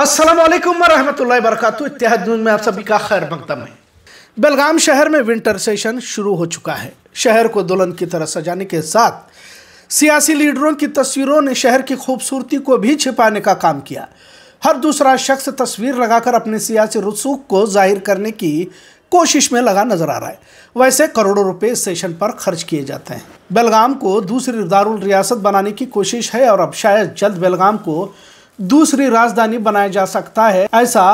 असलम वरहमल वरक इतिहाद में आप सभी का खैर मकदम है बेलगाम शहर में विंटर सेशन शुरू हो चुका है शहर को दुल्हन की तरह सजाने के साथ सियासी लीडरों की तस्वीरों ने शहर की खूबसूरती को भी छिपाने का काम किया हर दूसरा शख्स तस्वीर लगाकर अपने सियासी रसूख को जाहिर करने की कोशिश में लगा नजर आ रहा है वैसे करोड़ों रुपये सेशन पर खर्च किए जाते हैं बेलगाम को दूसरी दारुल रियासत बनाने की कोशिश है और अब शायद जल्द बेलगाम को दूसरी राजधानी बनाया जा सकता है ऐसा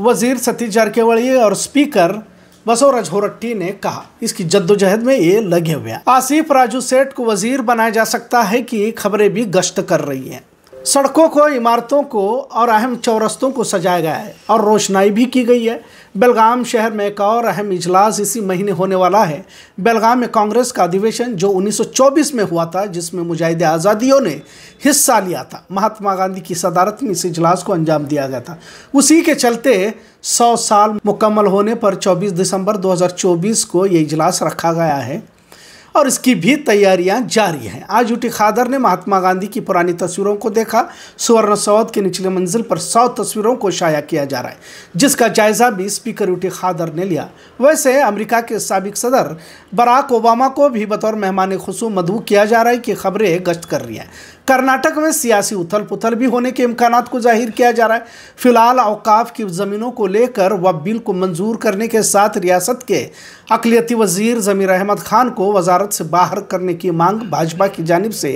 वजीर सतीश जारकेवाड़ी और स्पीकर बसोराज होरट्टी ने कहा इसकी जद्दोजहद में ये लगे हुए हैं आसिफ राजू सेठ को वजीर बनाया जा सकता है की खबरें भी गश्त कर रही है सड़कों को इमारतों को और अहम चौरस्तों को सजाया गया है और रोशनाई भी की गई है बेलगाम शहर में एक और अहम इजलास इसी महीने होने वाला है बेलगाम में कांग्रेस का अधिवेशन जो 1924 में हुआ था जिसमें मुजाहिद आज़ादियों ने हिस्सा लिया था महात्मा गांधी की सदारत में इस इजलास को अंजाम दिया गया था उसी के चलते 100 साल मुकम्मल होने पर 24 दिसंबर 2024 को ये इजलास रखा गया है और इसकी भी तैयारियां जारी हैं आज यूटी खादर ने महात्मा गांधी की पुरानी तस्वीरों को देखा सुवर्ण सौद के निचले मंजिल पर सौ तस्वीरों को शाया किया जा रहा है जिसका जायजा भी स्पीकर उठी खादर ने लिया वैसे अमेरिका के सबक सदर बराक ओबामा को भी बतौर मेहमान खसूस मदबू किया जा रहा है कि खबरें गश्त कर रही हैं कर्नाटक में सियासी उथल पुथल भी होने के इम्कान को जाहिर किया जा रहा है फिलहाल अवकाफ की ज़मीनों को लेकर व बिल को मंजूर करने के साथ रियासत के अकलीती वजीर ज़मीर अहमद खान को वजारत से बाहर करने की मांग भाजपा की जानब से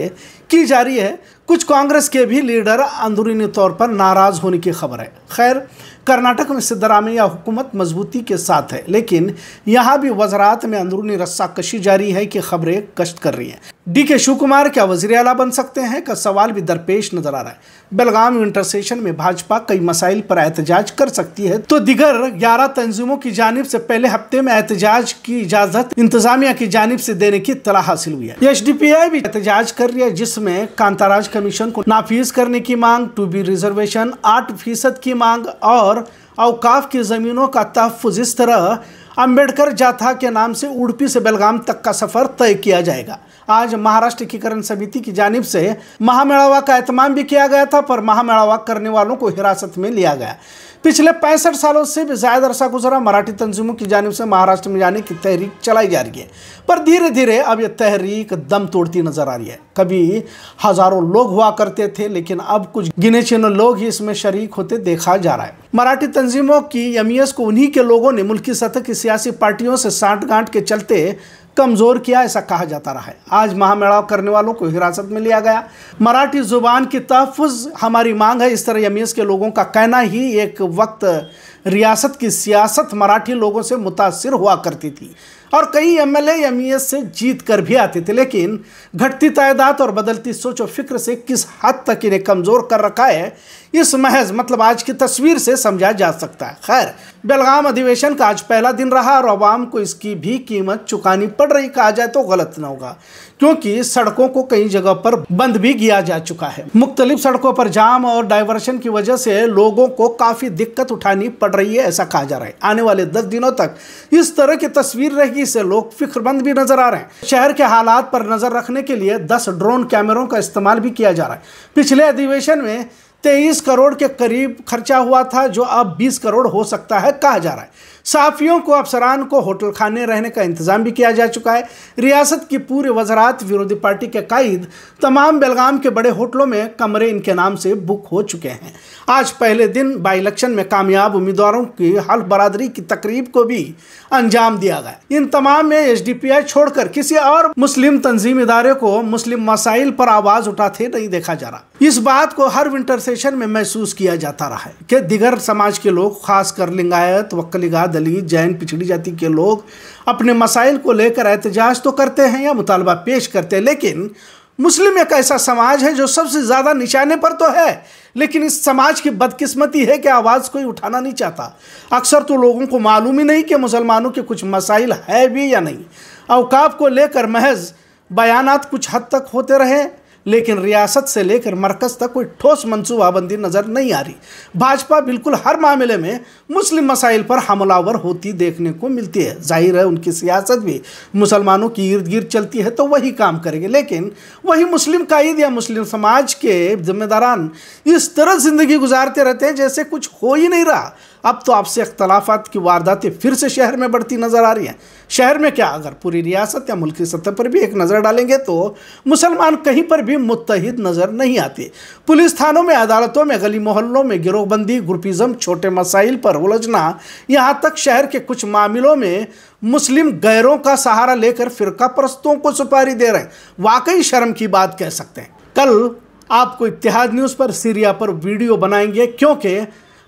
की जा रही है कुछ कांग्रेस के भी लीडर अंदरूनी तौर पर नाराज़ होने की खबर है खैर कर्नाटक में सिद्धरामैया हुकूमत मजबूती के साथ है लेकिन यहाँ भी वजरात में अंदरूनी रस्साकशी जारी है कि खबरें कष्ट कर रही हैं डी के शिवकुमार क्या वजीर अला बन सकते हैं का सवाल भी दरपेश नजर आ रहा है बेलगाम इंटरसेशन में भाजपा कई मसाइल पर एहतजाज कर सकती है तो दिगर ग्यारह तंजीमों की जानब से पहले हफ्ते में एहतजाज की इजाजत इंतजामिया की जानब से देने की तला हासिल हुई है एच डी पी आई भी एहतजाज कर रही है जिसमें कांताराज कमीशन को नाफिज करने की मांग टू बी रिजर्वेशन आठ फीसद की मांग और और अवकाफ की ज़मीनों का तहफ़ इस तरह अम्बेडकर जाथा के नाम से उड़पी से बेलगाम तक का सफ़र तय किया जाएगा आज महाराष्ट्र एकीकरण समिति की जानिब से महामेड़ावा का एहतमाम भी किया गया था पर महामेड़ावा करने वालों को हिरासत में लिया गया पिछले पैंसठ सालों से भी ज्यादा अरसा गुजरा मराठी तंजीमों की जानब से महाराष्ट्र में जाने की तहरीक चलाई जा रही है पर धीरे धीरे अब यह तहरीक दम तोड़ती नज़र आ रही है कभी हज़ारों लोग हुआ करते थे लेकिन अब कुछ गिने चिने लोग ही इसमें शरीक होते देखा जा रहा है मराठी तंजीमों की एम e को उन्हीं के लोगों ने मुल्की सतह की सियासी पार्टियों से साठ गांठ के चलते कमज़ोर किया ऐसा कहा जाता रहा है आज महामेड़ाव करने वालों को हिरासत में लिया गया मराठी ज़ुबान की तहफ़ हमारी मांग है इस तरह यमीस के लोगों का कहना ही एक वक्त रियासत की सियासत मराठी लोगों से मुतासर हुआ करती थी और कई एम एल एमईएस से जीत कर भी आते थे लेकिन घटती तादाद और बदलती सोच और फिक्र से किस हद तक इन्हें कमज़ोर कर रखा है इस महज मतलब आज की तस्वीर से समझा जा सकता है खैर बेलगाम अधिवेशन का आज पहला दिन रहा और आवाम को इसकी भी कीमत चुकानी पड़ रही कहा जाए तो गलत ना होगा क्योंकि सड़कों को कई जगह पर बंद भी किया जा चुका है मुख्तलिफ सड़कों पर जाम और डाइवर्शन की वजह से लोगों को काफी दिक्कत उठानी पड़ रही है ऐसा कहा जा रहा है आने वाले दस दिनों तक इस तरह की तस्वीर रहेगी इससे लोग फिक्रमंद भी नजर आ रहे हैं शहर के हालात पर नजर रखने के लिए दस ड्रोन कैमरों का इस्तेमाल भी किया जा रहा है पिछले अधिवेशन में तेईस करोड़ के करीब खर्चा हुआ था जो अब बीस करोड़ हो सकता है कहा जा रहा है सहाफ़ियों को अफसरान को होटल खाने रहने का इंतज़ाम भी किया जा चुका है रियासत की पूरे वजरात विरोधी पार्टी के कायद तमाम बेलगाम के बड़े होटलों में कमरे इनके नाम से बुक हो चुके हैं आज पहले दिन बाई इलेक्शन में कामयाब उम्मीदवारों की हल्फ बरदरी की तकरीब को भी अंजाम दिया गया इन तमाम में एच छोड़कर किसी और मुस्लिम तंजीम इदारे को मुस्लिम मसाइल पर आवाज़ उठाते नहीं देखा जा रहा इस बात को हर विंटर सेशन में महसूस किया जाता रहा है कि दिगर समाज के लोग खासकर लिंगायत वक्लिगा दलित जैन पिछड़ी जाति के लोग अपने मसाइल को लेकर एहतजाज तो करते हैं या मुतालबा पेश करते हैं लेकिन मुस्लिम एक ऐसा समाज है जो सबसे ज़्यादा निशाने पर तो है लेकिन इस समाज की बदकिस्मती है कि आवाज़ कोई उठाना नहीं चाहता अक्सर तो लोगों को मालूम ही नहीं कि मुसलमानों के कुछ मसाइल है भी या नहीं अवकाफ को लेकर महज बयानात कुछ हद तक होते रहे लेकिन रियासत से लेकर मरकज तक कोई ठोस मनसूबाबंदी नज़र नहीं आ रही भाजपा बिल्कुल हर मामले में मुस्लिम मसाइल पर हमलावर होती देखने को मिलती है जाहिर है उनकी सियासत भी मुसलमानों की इर्द गिर्द चलती है तो वही काम करेंगे लेकिन वही मुस्लिम कायद या मुस्लिम समाज के जिम्मेदारान इस तरह ज़िंदगी गुजारते रहते हैं जैसे कुछ हो ही नहीं रहा अब तो आपसे अख्तलाफा की वारदातें फिर से शहर में बढ़ती नज़र आ रही हैं शहर में क्या अगर पूरी रियासत या मुल्की सतह पर भी एक नज़र डालेंगे तो मुसलमान कहीं पर भी मुतहद नज़र नहीं आते पुलिस थानों में अदालतों में गली मोहल्लों में गिरोहबंदी ग्रुपिज़म छोटे मसाइल पर उलझना यहाँ तक शहर के कुछ मामलों में मुस्लिम गैरों का सहारा लेकर फ़िरका परस्तों को सुपारी दे रहे हैं वाकई शर्म की बात कह सकते हैं कल आपको इतिहाद न्यूज़ पर सीरिया पर वीडियो बनाएंगे क्योंकि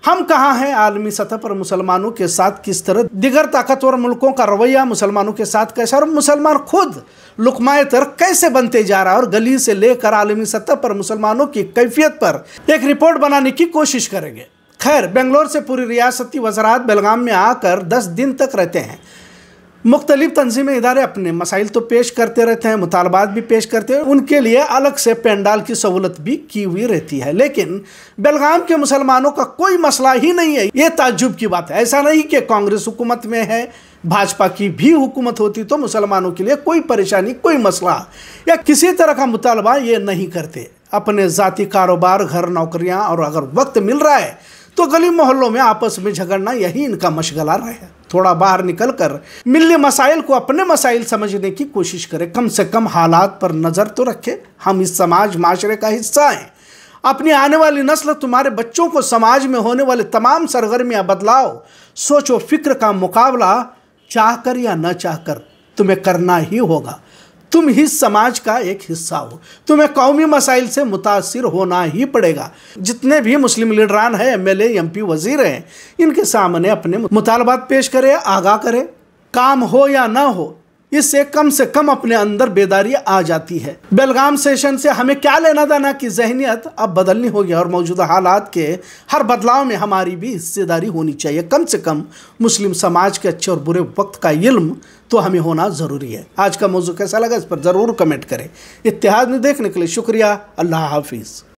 हम कहाँ हैं आलमी सतह पर मुसलमानों के साथ किस तरह दिगर ताकतवर मुल्कों का रवैया मुसलमानों के साथ कैसा और मुसलमान खुद लुकमाए तर कैसे बनते जा रहा है और गली से लेकर आलमी सतह पर मुसलमानों की कैफियत पर एक रिपोर्ट बनाने की कोशिश करेंगे खैर बेंगलोर से पूरी रियासती वजरात बेलगाम में आकर 10 दिन तक रहते हैं मुख्तलिफ तनजीमें इदारे अपने मसाइल तो पेश करते रहते हैं मुतालबात भी पेश करते हैं उनके लिए अलग से पेंडाल की सहूलत भी की हुई रहती है लेकिन बेलगाम के मुसलमानों का कोई मसला ही नहीं है ये ताजुब की बात है ऐसा नहीं कि कांग्रेस हुकूमत में है भाजपा की भी हुकूमत होती तो मुसलमानों के लिए कोई परेशानी कोई मसला या किसी तरह का मुतालबा ये नहीं करते अपने जाति कारोबार घर नौकरियाँ और अगर वक्त मिल रहा है तो गली मोहल्लों में आपस में झगड़ना यही इनका मशगला रहे थोड़ा बाहर निकलकर मिलने मसाइल को अपने मसाइल समझने की कोशिश करें कम से कम हालात पर नज़र तो रखें हम इस समाज माशरे का हिस्सा हैं अपनी आने वाली नस्ल तुम्हारे बच्चों को समाज में होने वाले तमाम सरगर्मियाँ बदलाव सोचो फिक्र का मुकाबला चाह कर या न चाह कर तुम्हें करना ही होगा तुम ही समाज का एक हिस्सा हो तुम्हें कौमी मसाइल से मुतासर होना ही पड़ेगा जितने भी मुस्लिम लीडरान हैं एम एल एम पी वजीर हैं इनके सामने अपने मुतालबात पेश करें आगाह करें काम हो या ना हो इससे कम से कम अपने अंदर बेदारी आ जाती है बेलगाम सेशन से हमें क्या लेना देना कि जहनीत अब बदलनी होगी और मौजूदा हालात के हर बदलाव में हमारी भी हिस्सेदारी होनी चाहिए कम से कम मुस्लिम समाज के अच्छे और बुरे वक्त का इल्म तो हमें होना ज़रूरी है आज का मौजू कैसा लगा इस पर ज़रूर कमेंट करें इतिहाद में देखने के लिए शुक्रिया अल्लाह हाफिज़